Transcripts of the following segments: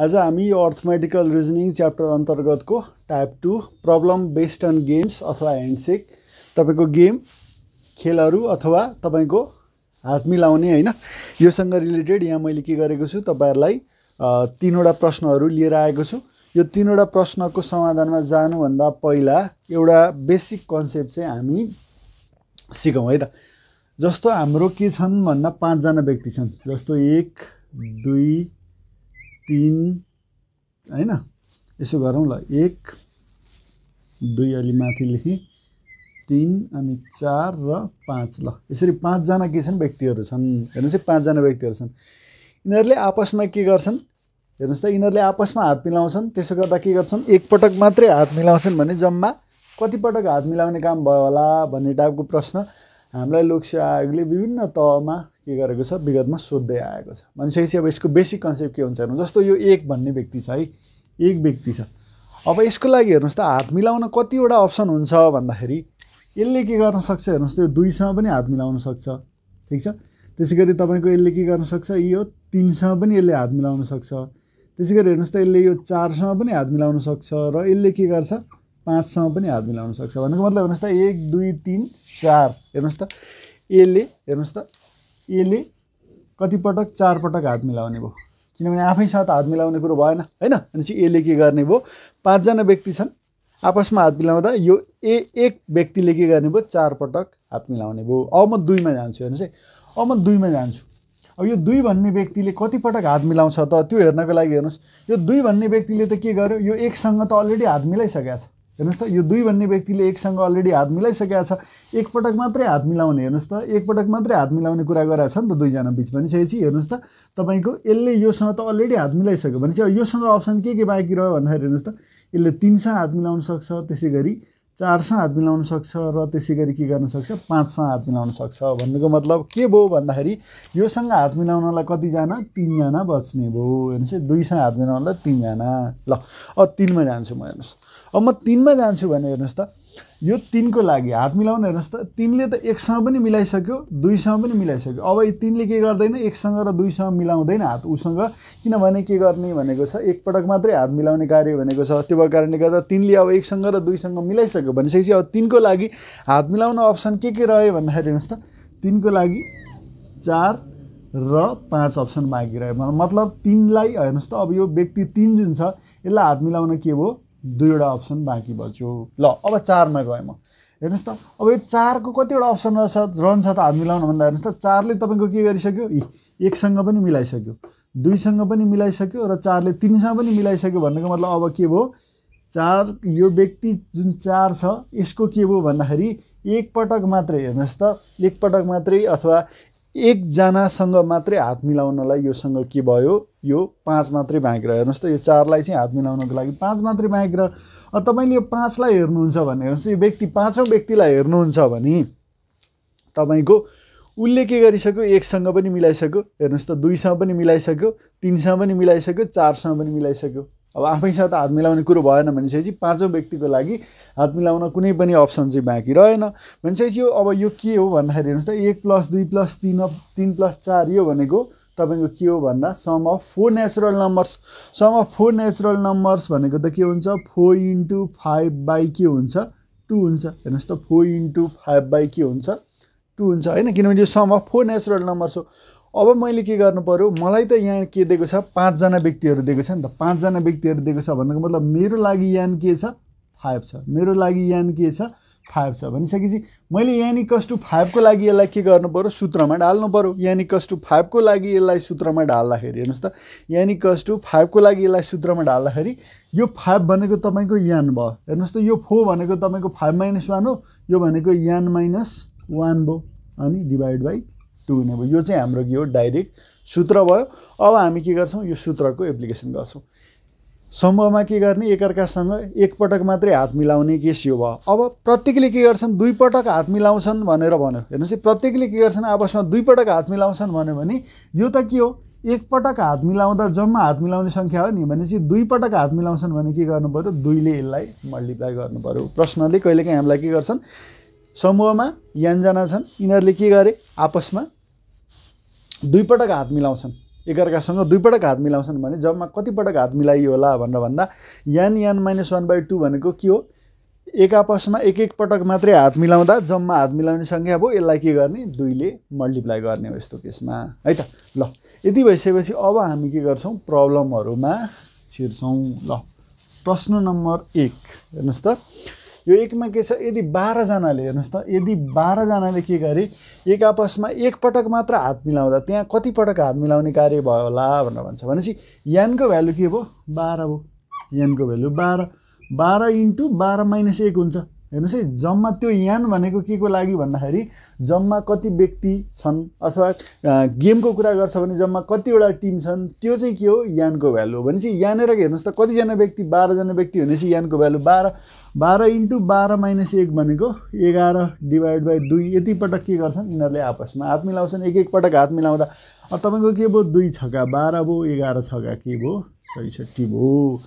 आज हामी यो अर्थमेटिकल रिजनिङ च्याप्टर अन्तर्गतको type two problem based on games अथवा ह्यान्डसेक तपाईँको गेम खेलहरू अथवा तपाईँको हात मिलाउने होइन योसँग रिलेटेड यहाँ मैले के गरेको छु तपाईँहरूलाई तिनवटा प्रश्नहरू लिएर आएको छु यो तिनवटा प्रश्नको समाधानमा जानुभन्दा पहिला एउटा बेसिक कन्सेप्ट चाहिँ हामी सिकौँ है त जस्तो हाम्रो के छन् भन्दा पाँचजना व्यक्ति छन् जस्तो एक दुई तिन होइन यसो गरौँ ल एक दुई अलि माथि लेखेँ तिन अनि चार र पाँच ल यसरी पाँचजना के छन् व्यक्तिहरू छन् हेर्नुहोस् है पाँचजना व्यक्तिहरू छन् यिनीहरूले आपसमा के गर्छन् हेर्नुहोस् त यिनीहरूले आपसमा हात मिलाउँछन् त्यसो गर्दा के गर्छन् एकपटक मात्रै हात मिलाउँछन् भने जम्मा कतिपटक हात मिलाउने काम भयो होला भन्ने टाइपको प्रश्न हामीलाई लोकसेवा आयोगले विभिन्न तहमा के गरेको छ विगतमा सोध्दै आएको छ भनिसकेपछि अब यसको बेसिक कन्सेप्ट के हुन्छ हेर्नु जस्तो यो एक भन्ने व्यक्ति छ है एक व्यक्ति छ अब यसको लागि हेर्नुहोस् त हात मिलाउन कतिवटा अप्सन हुन्छ भन्दाखेरि यसले के गर्न सक्छ हेर्नुहोस् त यो दुईसँग पनि हात मिलाउन सक्छ ठिक छ त्यसै गरी तपाईँको यसले के गर्न सक्छ यो तिनसँग पनि यसले हात मिलाउन सक्छ त्यसै गरी हेर्नुहोस् त यसले यो चारसँग पनि हात मिलाउन सक्छ र यसले के गर्छ पाँचसँग पनि हात मिलाउन सक्छ भनेको मतलब हेर्नुहोस् त एक दुई तिन चार हेर्नुहोस् त यसले हेर्नुहोस् त यसले कतिपटक चारपटक हात मिलाउने भयो किनभने आफै त हात मिलाउने कुरो भएन होइन भनेपछि यसले के गर्ने भयो पाँचजना व्यक्ति छन् आपसमा हात मिलाउँदा यो ए एक व्यक्तिले के गर्ने भयो चारपटक हात मिलाउने भयो अब म दुईमा जान्छु हेर्नुहोस् है अब म दुईमा जान्छु अब यो दुई भन्ने व्यक्तिले कतिपटक हात मिलाउँछ त त्यो हेर्नको लागि हेर्नुहोस् यो दुई भन्ने व्यक्तिले त के गर्यो यो एकसँग त अलरेडी हात मिलाइसकेको छ हेर्नुहोस् त यो दुई भन्ने व्यक्तिले एकसँग अलरेडी हात मिलाइसकेका छ एकपटक मात्रै हात मिलाउने हेर्नुहोस् त एकपटक मात्रै हात मिलाउने कुरा गराएको छ नि त दुईजना बिच भनिसकेपछि हेर्नुहोस् त तपाईँको यसले योसँग त अलरेडी हात मिलाइसक्यो भनेपछि योसँग अप्सन के के बाँकी रह्यो भन्दाखेरि हेर्नुहोस् त यसले तिनसँग हात मिलाउन सक्छ त्यसै गरी चारसँग हात मिलाउन सक्छ र त्यसै गरी के गर्न सक्छ पाँचसँग हात मिलाउन सक्छ भन्नुको मतलब के भयो भन्दाखेरि योसँग हात मिलाउनलाई कतिजना तिनजना बच्ने भयो हेर्नुहोस् है दुईसँग हात मिलाउनलाई तिनजना ल अब तिनमा जान्छु म हेर्नुहोस् अब म तिनमा जान्छु भने हेर्नुहोस् त यो तिनको लागि हात मिलाउन हेर्नुहोस् त तिनले त एकसँग पनि मिलाइसक्यो दुईसँग पनि मिलाइसक्यो अब तिनले के गर्दैन एकसँग र दुईसँग मिलाउँदैन हात उसँग किनभने के गर्ने भनेको छ एकपटक मात्रै हात मिलाउने कार्य भनेको छ त्यो कारणले गर्दा तिनले अब एकसँग र दुईसँग मिलाइसक्यो भनिसकेपछि अब तिनको लागि हात मिलाउन अप्सन के के रह्यो भन्दाखेरि हेर्नुहोस् त तिनको लागि चार र पाँच अप्सन बाँकी रह्यो मतलब तिनलाई हेर्नुहोस् त अब यो व्यक्ति तिन जुन छ यसलाई हात मिलाउन के भयो दुईवटा अप्सन बाँकी बच्यो ल अब चारमा गएँ म हेर्नुहोस् त अब यो चारको कतिवटा अप्सन रहेछ रहन्छ त हात मिलाउनु भन्दा हेर्नुहोस् त चारले तपाईँको के गरिसक्यो एकसँग पनि मिलाइसक्यो दुईसँग पनि मिलाइसक्यो र चारले तिनसँग पनि मिलाइसक्यो भन्नुको मतलब अब के भयो चार यो व्यक्ति जुन चार छ यसको के भयो भन्दाखेरि एकपटक मात्रै हेर्नुहोस् त एकपटक मात्रै अथवा एकजनासँग मात्रै हात मिलाउनलाई योसँग के भयो यो पाँच मात्रै बाँकी रह्यो हेर्नुहोस् त यो चारलाई चाहिँ हात मिलाउनको लागि पाँच मात्रै बाँकी तपाईँले यो पाँचलाई हेर्नुहुन्छ भने हेर्नुहोस् यो व्यक्ति पाँचौँ व्यक्तिलाई हेर्नुहुन्छ भने तपाईँको उसले के गरिसक्यो एकसँग पनि मिलाइसक्यो हेर्नुहोस् त दुईसँग पनि मिलाइसक्यो तिनसँग पनि मिलाइसक्यो चारसँग पनि मिलाइसक्यो अब त हात मिलाउने कुरो भएन भनेपछि पाँचौँ व्यक्तिको लागि हात मिलाउन कुनै पनि अप्सन चाहिँ बाँकी रहेन भनेपछि यो अब यो के हो भन्दाखेरि हेर्नुहोस् त एक प्लस दुई प्लस तिन अफ तिन प्लस चार यो भनेको तपाईँको के हो भन्दा sum of four natural numbers sum of four natural numbers भनेको त के हुन्छ फोर इन्टु फाइभ बाई के हुन्छ टू हुन्छ हेर्नुहोस् त फोर इन्टु फाइभ बाई के हुन्छ टू हुन्छ होइन किनभने यो sum of four natural numbers हो अब मैले के गर्नु पऱ्यो मलाई त यहाँ के दिएको छ पाँचजना व्यक्तिहरू दिएको छ नि त पाँचजना व्यक्तिहरू दिएको छ भन्नुको मतलब मेरो लागि यान के छ फाइभ छ मेरो लागि यान के छ फाइभ छ भनिसकेपछि मैले यानि कस टु फाइभको लागि यसलाई के गर्नु पऱ्यो सूत्रमा ढाल्नु पऱ्यो यानि कस टु फाइभको लागि यसलाई सूत्रमा ढाल्दाखेरि हेर्नुहोस् त यानि कस टु फाइभको लागि यसलाई सूत्रमा ढाल्दाखेरि यो फाइभ भनेको तपाईँको यान भयो हेर्नुहोस् त यो फोर भनेको तपाईँको फाइभ माइनस वान हो यो भनेको यान माइनस वान भयो अनि डिभाइड बाई टु हुने भयो यो चाहिँ हाम्रो के हो डाइरेक्ट सूत्र भयो अब हामी के गर्छौँ यो सूत्रको एप्लिकेसन गर्छौँ समूहमा के गर्ने एकअर्कासँग एकपटक मात्रै हात मिलाउने केस यो भयो अब प्रत्येकले के गर्छन् दुईपटक हात मिलाउँछन् भनेर भन्यो हेर्नुहोस् प्रत्येकले के गर्छन् आपसमा दुईपटक हात मिलाउँछन् भन्यो भने यो त के हो एकपटक हात मिलाउँदा जम्मा हात मिलाउने सङ्ख्या हो नि भनेपछि दुईपटक हात मिलाउँछन् भने के गर्नु पऱ्यो दुईले यसलाई मल्टिप्लाई गर्नु पऱ्यो प्रश्नले कहिलेकाहीँ हामीलाई के गर्छन् समूहमा यानजना छन् यिनीहरूले के गरे आपसमा दुईपटक हात मिलाउँछन् एकअर्कासँग दुईपटक हात मिलाउँछन् भने जम्मा कतिपटक हात मिलाइयो होला भनेर भन्दा यान यान माइनस वान बाई टू भनेको के हो एक आपसमा एक एक पटक मात्रै हात मिलाउँदा जम्मा हात मिलाउने सङ्ख्या भयो यसलाई के गर्ने दुईले मल्टिप्लाई गर्ने हो यस्तो केसमा है त ल यति भइसकेपछि अब हामी के गर्छौँ प्रब्लमहरूमा छिर्छौँ ल प्रश्न नम्बर एक हेर्नुहोस् त यो एकमा के छ यदि बाह्रजनाले हेर्नुहोस् त यदि बाह्रजनाले के गरे एक आपसमा एकपटक मात्र हात मिलाउँदा त्यहाँ कतिपटक हात मिलाउने कार्य भयो होला भनेर भन्छ भनेपछि यानको भ्यालु के भयो बाह्र भयो यानको भ्यालु बाह्र बाह्र इन्टु बाह्र माइनस एक हुन्छ हेर्नुहोस् है जम्मा त्यो यान भनेको के को लागि भन्दाखेरि जम्मा कति व्यक्ति छन् अथवा गेमको कुरा गर्छ भने जम्मा कतिवटा टिम छन् त्यो चाहिँ के हो यानको भ्यालु हो भनेपछि यहाँनिर हेर्नुहोस् त कतिजना व्यक्ति बाह्रजना व्यक्ति भनेपछि यानको भ्यालु बाह्र बाह्र इन्टु बाह्र माइनस एक भनेको एघार डिभाइड बाई दुई यतिपटक के गर्छन् यिनीहरूले आपसमा हात मिलाउँछन् एक एकपटक हात मिलाउँदा तपाईँको के भयो दुई छका बाह्र भयो एघार छका के भयो छैसठी भयो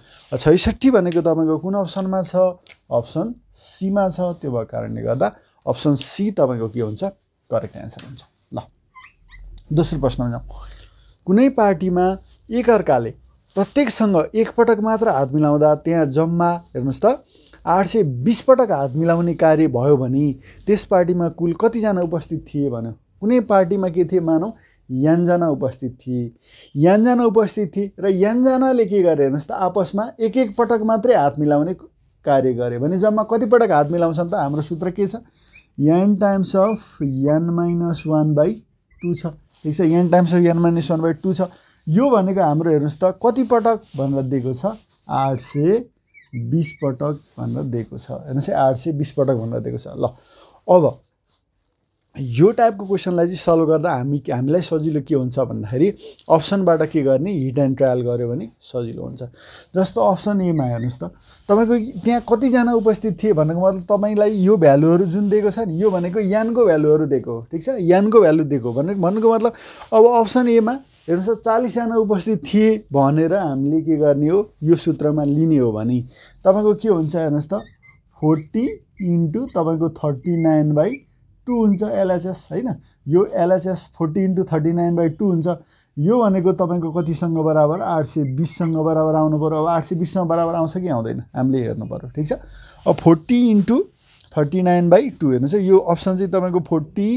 छैसठी भनेको तपाईँको कुन अप्सनमा छ अप्सन सीमा छ त्यो भएको कारणले गर्दा अप्सन सी तपाईँको के हुन्छ करेक्ट एन्सर हुन्छ ल दोस्रो प्रश्नमा जाउँ कुनै पार्टीमा एकअर्काले प्रत्येकसँग एकपटक मात्र हात मिलाउँदा त्यहाँ जम्मा हेर्नुहोस् त आठ सय बिस पटक हात मिलाउने कार्य भयो भने त्यस पार्टीमा कुल कतिजना उपस्थित थिए भन्यो कुनै पार्टीमा के थिए मानौ यानजना उपस्थित थिए यानजना उपस्थित थिए र यानजनाले के गरे हेर्नुहोस् त आपसमा एक एक पटक मात्रै हात मिलाउने कार्य गरे भने जम्मा कतिपटक हात मिलाउँछन् त हाम्रो सूत्र के छ n times of n minus one by two छ ठिक छ n times of n minus one by two छ यो भनेको हाम्रो हेर्नुहोस् त कतिपटक भनेर दिएको छ आठ सय बिस पटक भनेर दिएको छ हेर्नुहोस् है आठ सय बिस पटक भनेर दिएको छ ल अब यो टाइपको क्वेसनलाई चाहिँ सल्भ गर्दा हामी हामीलाई सजिलो के हुन्छ भन्दाखेरि अप्सनबाट के गर्ने हिट एन्ड ट्रायल गऱ्यो भने सजिलो हुन्छ जस्तो अप्सन एमा हेर्नुहोस् त तपाईँको त्यहाँ कतिजना उपस्थित थिए भनेको मतलब तपाईँलाई यो भ्यालुहरू जुन दिएको छ नि यो भनेको यानको भ्यालुहरू दिएको हो ठिक छ यानको भ्यालु दिएको भने भन्नुको मतलब अब अप्सन एमा हेर्नुहोस् त चालिसजना उपस्थित थिए भनेर हामीले के गर्ने हो यो सूत्रमा लिने हो भने तपाईँको के हुन्छ हेर्नुहोस् त फोर्टी इन्टु तपाईँको थर्टी नाइन बाई टू हुन्छ एलएचएस होइन यो LHS forty into thirty nine by two हुन्छ यो भनेको तपाईँको कतिसँग बराबर आठ सय बिससँग बराबर आउनु पऱ्यो अब आठ सय बिससँग बराबर आउँछ कि आउँदैन हामीले हेर्नु पऱ्यो ठिक छ अब forty into thirty nine by two हेर्नुहोस् है यो अप्सन चाहिँ तपाईँको फोर्टी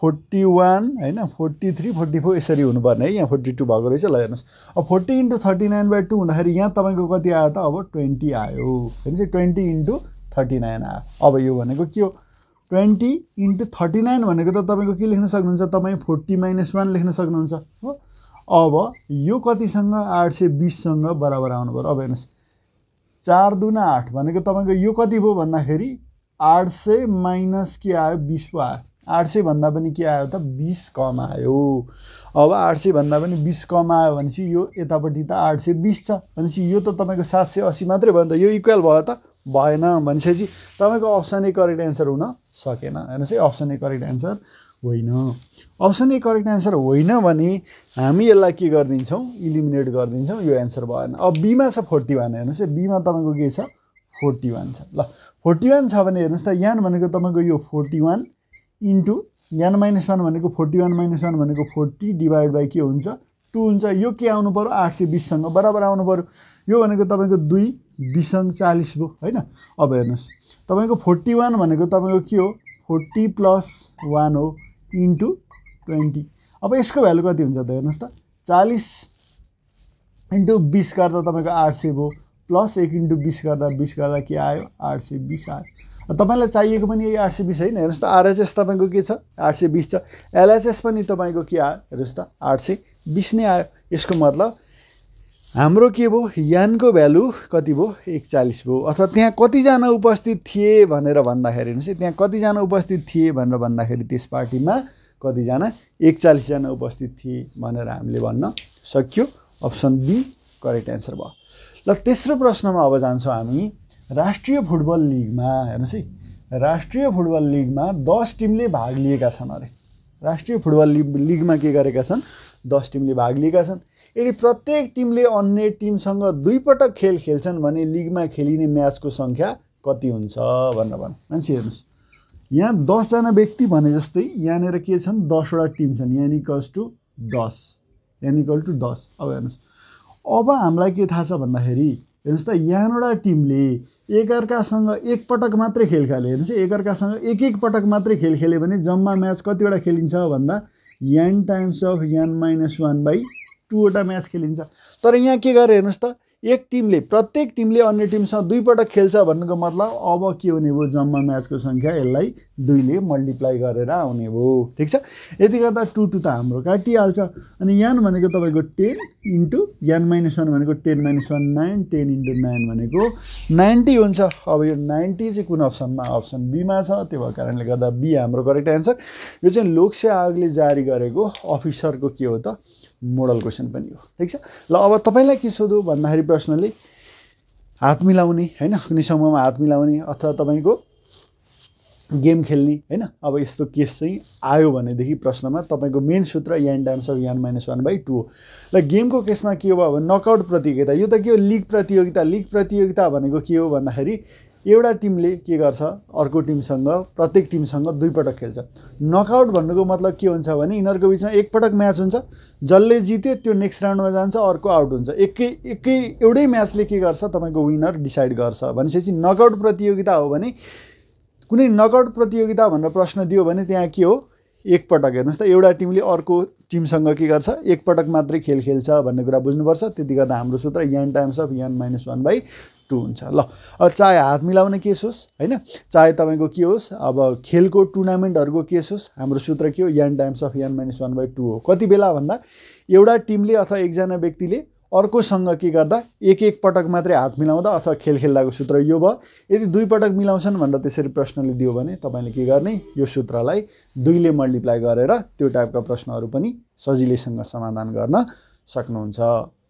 फोर्टी वान होइन फोर्टी थ्री फोर्टी फोर यसरी हुनुपर्ने है यहाँ फोर्टी टू भएको रहेछ ल हेर्नुहोस् अब forty into thirty nine by two हुँदाखेरि यहाँ तपाईँको कति आयो त अब ट्वेन्टी आयो हेर्नुहोस् ट्वेन्टी इन्टु थर्टी नाइन आयो अब यो भनेको के हो ट्वेन्टी इन्टु थर्टी नाइन भनेको त तपाईँको के लेख्न सक्नुहुन्छ तपाईँ फोर्टी माइनस वान लेख्न सक्नुहुन्छ हो अब यो कतिसँग आठ सय बिससँग बराबर आउनु पऱ्यो अब हेर्नुहोस् चार दुना आठ भनेको तपाईँको यो कति भयो भन्दाखेरि आठ सय माइनस के आयो बिस पो आयो आठ सयभन्दा पनि के आयो त बिस कम आयो अब आठ भन्दा पनि बिस कम आयो भनेपछि यो यतापट्टि त आठ सय बिस छ भनेपछि यो त तपाईँको सात सय असी मात्रै भयो नि त यो इक्वेल भयो त भएन भनेपछि तपाईँको अप्सनै करेक्ट एन्सर हुन सकेन हेर्नुहोस् है अप्सन ए करेक्ट एन्सर होइन अप्सन ए करेक्ट एन्सर होइन भने हामी यसलाई के गरिदिन्छौँ इलिमिनेट गरिदिन्छौँ यो एन्सर भएन अब बीमा छ फोर्टी वान हेर्नुहोस् है बीमा तपाईँको के छ फोर्टी वान छ ल फोर्टी वान छ भने हेर्नुहोस् त यान भनेको तपाईँको यो forty one into n minus one भनेको फोर्टी वान माइनस वान भनेको फोर्टी डिभाइड बाई के हुन्छ टु हुन्छ यो के आउनु पऱ्यो आठ सय बिससँग बराबर आउनु पऱ्यो यो भनेको तपाईँको दुई बिससँग चालिस भयो होइन अब हेर्नुहोस् तपाईँको फोर्टी वान भनेको तपाईँको के हो फोर्टी प्लस वान हो इन्टु ट्वेन्टी अब यसको भ्यालु कति हुन्छ त हेर्नुहोस् त चालिस इन्टु बिस गर्दा तपाईँको आठ सय भयो प्लस एक इन्टु बिस गर्दा बिस गर्दा के आयो आठ सय बिस आयो तपाईँलाई चाहिएको पनि यही आठ सय बिस होइन हेर्नुहोस् त आरएचएस तपाईँको के छ आठ सय बिस छ एलएचएस पनि तपाईँको के आयो हेर्नुहोस् त आठ सय बिस नै आयो यसको मतलब हाम्रो के भयो यानको भ्यालु कति भयो एकचालिस भयो अथवा त्यहाँ कतिजना उपस्थित थिए भनेर भन्दाखेरि हेर्नुहोस् है त्यहाँ कतिजना उपस्थित थिए भनेर भन्दाखेरि त्यस पार्टीमा कतिजना एकचालिसजना उपस्थित थिए भनेर हामीले भन्न सक्यो अप्सन बी करेक्ट एन्सर भयो ल तेस्रो प्रश्नमा अब जान्छौँ हामी राष्ट्रिय फुटबल लिगमा हेर्नुहोस् है राष्ट्रिय फुटबल लिगमा दस टिमले भाग लिएका छन् अरे राष्ट्रिय फुटबल लिग लिगमा के गरेका छन् दस टिमले भाग लिएका छन् यदि प्रत्येक टिमले अन्य टिमसँग दुईपटक खेल खेल्छन् भने लिगमा खेलिने म्याचको सङ्ख्या कति हुन्छ भनेर भन मान्छे हेर्नुहोस् यहाँ दसजना व्यक्ति भने जस्तै यहाँनिर के छन् दसवटा टिम छन् यहाँ इक्वल्स टु दस यहाँ इक्वल टु दस अब हेर्नुहोस् अब हामीलाई के थाहा छ भन्दाखेरि हेर्नुहोस् त यहाँवटा टिमले एकअर्कासँग एकपटक मात्रै खेल खेले हेर्नुहोस् एकअर्कासँग एक एक पटक मात्रै खेल खेल्यो भने जम्मा म्याच कतिवटा खेलिन्छ भन्दा n times of n minus one by टुवटा म्याच खेलिन्छ तर यहाँ के गरेर हेर्नुहोस् त एक टिमले प्रत्येक टिमले अन्य टिमसँग दुईपटक खेल्छ भन्नुको मतलब अब के हुने भयो जम्मा म्याचको सङ्ख्या यसलाई दुईले मल्टिप्लाई गरेर आउने भयो ठिक छ यति गर्दा टु टू त हाम्रो काटिहाल्छ अनि यान भनेको तपाईँको ten into n minus one भनेको ten minus one nine ten into nine भनेको नाइन्टी हुन्छ अब यो नाइन्टी चाहिँ कुन अप्सनमा अप्सन बीमा छ त्यो भएको कारणले गर्दा बी हाम्रो करेक्ट एन्सर यो चाहिँ लोकसेवा आयोगले जारी गरेको अफिसरको के हो त मोडल क्वेसन पनि हो ठिक छ ल अब तपाईँलाई के सोधो भन्दाखेरि प्रश्नले हात मिलाउने होइन कुनै समूहमा हात मिलाउने अथवा तपाईँको गेम खेल्ने होइन अब यस्तो केस चाहिँ आयो भनेदेखि प्रश्नमा तपाईँको मेन सूत्र n times of n minus one by two हो र गेमको केसमा के हो भने नकआउट प्रतियोगिता यो त के हो लिग प्रतियोगिता लिग प्रतियोगिता भनेको के हो भन्दाखेरि एउटा टिमले के गर्छ अर्को टिमसँग प्रत्येक टिमसँग दुईपटक खेल्छ नकआउट भन्नुको मतलब के हुन्छ भने यिनीहरूको बिचमा एकपटक म्याच हुन्छ जसले जित्यो त्यो नेक्स्ट राउन्डमा जान्छ अर्को आउट हुन्छ एकै एकै एउटै म्याचले के गर्छ तपाईँको विनर डिसाइड गर्छ भनेपछि नकआउट प्रतियोगिता हो भने कुनै नकआउट प्रतियोगिता भनेर प्रश्न दियो भने त्यहाँ के हो एकपटक हेर्नुहोस् त एउटा टिमले अर्को टिमसँग के गर्छ एकपटक मात्रै खेल खेल्छ भन्ने कुरा बुझ्नुपर्छ त्यति गर्दा हाम्रो सूत्र n times of n minus one by two हुन्छ ल अब चाहे हात मिलाउने केस होस् होइन चाहे तपाईँको के होस् अब खेलको टुर्नामेन्टहरूको केस होस् हाम्रो सूत्र के हो n times of n minus one by two हो कति बेला भन्दा एउटा टिमले अथवा एकजना व्यक्तिले अर्कोसँग के गर्दा एक एक पटक मात्रै हात मिलाउँदा अथवा खेल खेल्दाको सूत्र यो भयो यदि दुई पटक मिलाउँछन् भनेर त्यसरी प्रश्नले दियो भने तपाईँले के गर्ने यो सूत्रलाई दुईले मल्टिप्लाई गरेर त्यो टाइपका प्रश्नहरू पनि सजिलैसँग समाधान गर्न सक्नुहुन्छ